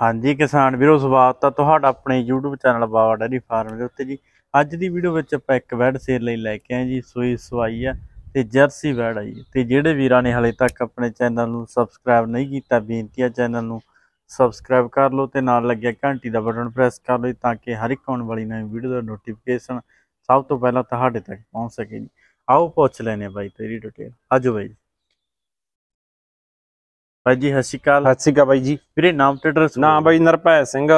ਹਾਂਜੀ ਕਿਸਾਨ ਵੀਰੋ ਸਵਾਗਤ ਤਾਂ ਤੁਹਾਡਾ ਆਪਣੇ YouTube channel Bawa dairy farm ਦੇ ਉੱਤੇ ਜੀ ਅੱਜ ਦੀ ਵੀਡੀਓ ਵਿੱਚ ਆਪਾਂ ਇੱਕ ਵੈਡ ਸੇਲ ਲਈ ਲੈ ਕੇ ਆਏ ਜੀ ਸੋਈ ਸਵਾਈ ਆ ਤੇ ਜਰਸੀ ਵੈਡ ਆ ਜੀ ਤੇ ਜਿਹੜੇ ਵੀਰਾਂ ਨੇ ਹਲੇ ਤੱਕ ਆਪਣੇ ਚੈਨਲ ਨੂੰ ਸਬਸਕ੍ਰਾਈਬ ਨਹੀਂ ਕੀਤਾ ਬੇਨਤੀ ਆ ਚੈਨਲ ਨੂੰ ਸਬਸਕ੍ਰਾਈਬ ਕਰ ਲਓ ਤੇ ਨਾਲ ਲੱਗਿਆ ਘੰਟੀ ਦਾ ਬਟਨ ਪ੍ਰੈਸ ਕਰ ਲਓ ਤਾਂ ਕਿ ਹਰ ਇੱਕ ਆਉਣ ਵਾਲੀ ਨਵੀਂ ਵੀਡੀਓ ਦਾ ਨੋਟੀਫਿਕੇਸ਼ਨ ਸਭ ਤੋਂ ਪਹਿਲਾਂ ਤੁਹਾਡੇ ਤੱਕ ਪਹੁੰਚ ਸਕੇ ਜੀ ਆਓ ਪੁੱਛ ਲੈਨੇ ਬਾਈ ਤੇਰੀ ਡਿਟੇਲ ਆਜੋ ਬਾਈ ਭਾਈ ਜੀ ਸਤਿ ਸ਼੍ਰੀ ਅਕਾਲ ਸਤਿ ਸ਼੍ਰੀ ਅਕਾਲ ਬਾਈ ਜੀ ਵੀਰੇ ਨਾਮ ਤੇ ਐਡਰੈਸ ਨਾ ਬਾਈ ਨਰਪੈ ਸਿੰਘ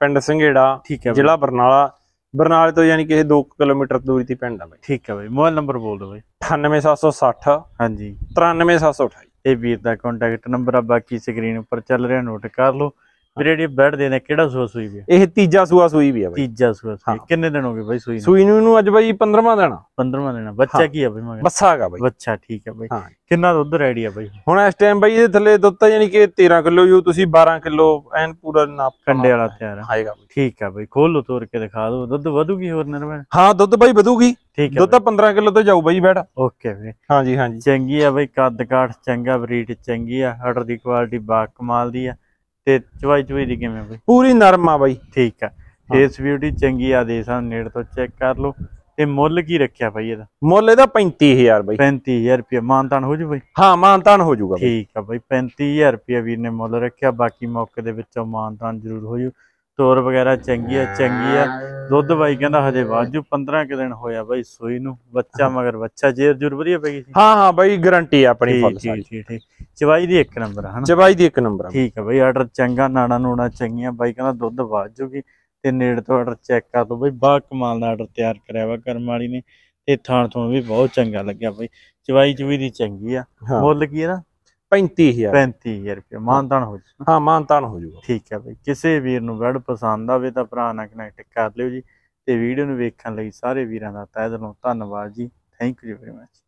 ਪਿੰਡ ਸੰਘੇੜਾ ਜ਼ਿਲ੍ਹਾ ਬਰਨਾਲਾ ਬਰਨਾਲੇ ਤੋਂ ਯਾਨੀ ਕਿ 2 ਕਿਲੋਮੀਟਰ ਦੂਰੀ ਤੇ ਪਿੰਡ ਆ ਬਾਈ ਠੀਕ ਹੈ ਬਾਈ ਮੋਬਾਈਲ ਨੰਬਰ ਬੋਲ ਦਿਓ ਬਾਈ 98760 ਹਾਂਜੀ 93728 ਇਹ ਵੀਰ ਦਾ ਕੰਟੈਕਟ ਨੰਬਰ ਆ ਬਾਕੀ ਸਕਰੀਨ ਉੱਪਰ ਚੱਲ ਰਿਹਾ ਨੋਟ ਕਰ ਲਓ ਵੀਰੇ ਜਿਹੜੀ ਬੈਠਦੇ ਦੇ ਨੇ ਕਿਹੜਾ ਸੂਆ ਸੂਈ ਵੀ ਇਹ ਤੀਜਾ ਸੂਆ ਸੂਈ ਵੀ ਆ ਬਾਈ ਤੀਜਾ ਸੂਆ ਸੂਈ ਕਿੰਨੇ ਦਿਨ ਹੋ ਗਏ ਬਾਈ ਸੂਈ ਨੂੰ ਸੂਈ ਨੂੰ ਅੱਜ ਬਾਈ 15ਵਾਂ ਦੇਣਾ 15ਵਾਂ ਦੇਣਾ ਬੱਚਾ ਕੀ ਆ ਬਾਈ ਮਗਰ ਬੱਸਾ ਹੈਗਾ ਬਾਈ ਬੱਚਾ ਠੀਕ ਆ ਬਾਈ ਕਿੰਨਾ ਦੁੱਧ ਰੈਡੀ ਆ ਬਾਈ ਹੁਣ ਇਸ ਟਾਈਮ ਬਾਈ ਇਹਦੇ ਥੱਲੇ ਦੁੱਧ ਤਾਂ ਯਾਨੀ ਕਿ 13 ਕਿਲੋ ਯੂ ਤੁਸੀਂ 12 ਕਿਲੋ ਐਨ ਪੂਰਾ ਨਾਪ ਕੰਡੇ ਵਾਲਾ ਤਿਆਰ ਆਏਗਾ ਠੀਕ ਆ ਬਾਈ ਖੋਲ ਲੋ ਤੋੜ ਕੇ ਦਿਖਾ ਦਿਓ ਦੁੱਧ ਵਧੂਗੀ ਹੋਰ ਨਰਮਾ ਹਾਂ ਦੁੱਧ ਬਾਈ ਵਧੂਗੀ ਠੀਕ ਹੈ ਦੁੱਧ ਤਾਂ 15 ਕਿਲੋ ਤੋਂ ਜਾਊ ਬਾਈ ਬੈਠਾ ਓਕੇ ਬਈ ਹਾਂਜੀ ਹਾਂਜੀ ਚੰਗੀ ਆ ਬਾਈ ਕੱਦ ਕਾਠ ਚੰਗਾ ਬਰੀਡ ਚੰਗੀ ਆ ਹਟਰ ਦੀ ਕੁਆਲਿਟੀ ਬਾ ਕਮਾਲ ਦੀ ਆ ਤੇ ਚਵਾਈ ਚਵਾਈ ਦੀ ਕਿਵੇਂ ਬਈ ਪੂਰੀ ਨਰਮ ਆ ਬਾਈ ਠੀਕ ਆ ਫੇਸ ਬਿਊਟੀ ਚੰਗੀ ਆ ਦੇ ਸਾਨੂੰ ਨੇੜ ਤੋਂ ਚੈੱਕ ਕਰ ਲਓ ਤੇ ਮੁੱਲ ਕੀ ਰੱਖਿਆ ਬਾਈ ਇਹਦਾ ਮੁੱਲ ਇਹਦਾ 35000 ਬਾਈ 35000 ਰੁਪਏ ਮਾਨਤਾਨ ਹੋ ਜੂ ਬਾਈ ਹਾਂ ਮਾਨਤਾਨ ਹੋ ਜੂਗਾ ਠੀਕ ਆ ਬਾਈ 35000 ਰੁਪਏ ਵੀਰ ਨੇ ਮੁੱਲ ਰੱਖਿਆ ਬਾਕੀ ਮੌਕੇ ਦੇ ਵਿੱਚੋਂ ਮਾਨਤਾਨ ਜ਼ਰੂਰ ਹੋ ਜੂ ਤੋਰ ਵਗੈਰਾ ਚੰਗੀ ਆ ਚੰਗੀ ਆ ਦੁੱਧ ਬਾਈ ਕਹਿੰਦਾ ਹਜੇ ਵਾਜੂ 15 ਕਿ ਦਿਨ ਹੋਇਆ ਬਾਈ ਸੋਈ ਨੂੰ ਬੱਚਾ ਮਗਰ ਬੱਚਾ ਜੇਰ ਜੁਰ ਵਧੀਆ ਗਈ ਸੀ ਹਾਂ ਹਾਂ ਬਾਈ ਗਾਰੰਟੀ ਆਪਣੀ ਫੁੱਲ ਠੀਕ ਠੀਕ ਠੀਕ ਚਵਾਈ ਦੀ ਇੱਕ ਨੰਬਰ ਹਨ ਚਵਾਈ ਦੀ ਇੱਕ ਨੰਬਰ ਠੀਕ ਹੈ ਬਈ ਆਰਡਰ ਚੰਗਾ ਨਾਣਾ ਨੂਣਾ ਚੰਗੀਆਂ ਬਾਈ ਕਹਿੰਦਾ ਦੁੱਧ ਵਾਜ ਜੂਗੀ ਤੇ ਨੇੜੇ ਤੋਂ ਆਰਡਰ ਚੈੱਕ ਕਰ ਲਓ ਬਈ ਬਾ ਕਮਾਲ ਦਾ ਆਰਡਰ ਤਿਆਰ ਕਰਿਆ ਵਾ ਕਰਮ ਵਾਲੀ ਨੇ ਤੇ ਥਾਣ ਤੋਂ ਵੀ ਬਹੁਤ ਚੰਗਾ ਲੱਗਿਆ ਬਈ ਚਵਾਈ ਚਵੀ ਦੀ ਚੰਗੀ ਆ ਮੁੱਲ ਕੀ ਹੈ ਨਾ 35000 35000 ਰੁਪਏ ਮਾਨਤਾਨ ਹੋ ਜੂ ਹਾਂ ਮਾਨਤਾਨ ਹੋ ਜੂਗਾ ਠੀਕ ਹੈ ਬਈ ਕਿਸੇ ਵੀਰ ਨੂੰ ਵੈਡ ਪਸੰਦ ਆਵੇ ਤਾਂ ਭਰਾ ਨਾਲ ਕਨੈਕਟ ਕਰ ਲਿਓ ਜੀ ਤੇ ਵੀਡੀਓ ਨੂੰ ਵੇਖਣ ਲਈ ਸਾਰੇ ਵੀਰਾਂ ਦਾ ਤਹਿ ਦਿਲੋਂ ਧੰਨਵਾਦ ਜੀ ਥੈਂਕ ਯੂ ਵੈਰੀ ਮਚ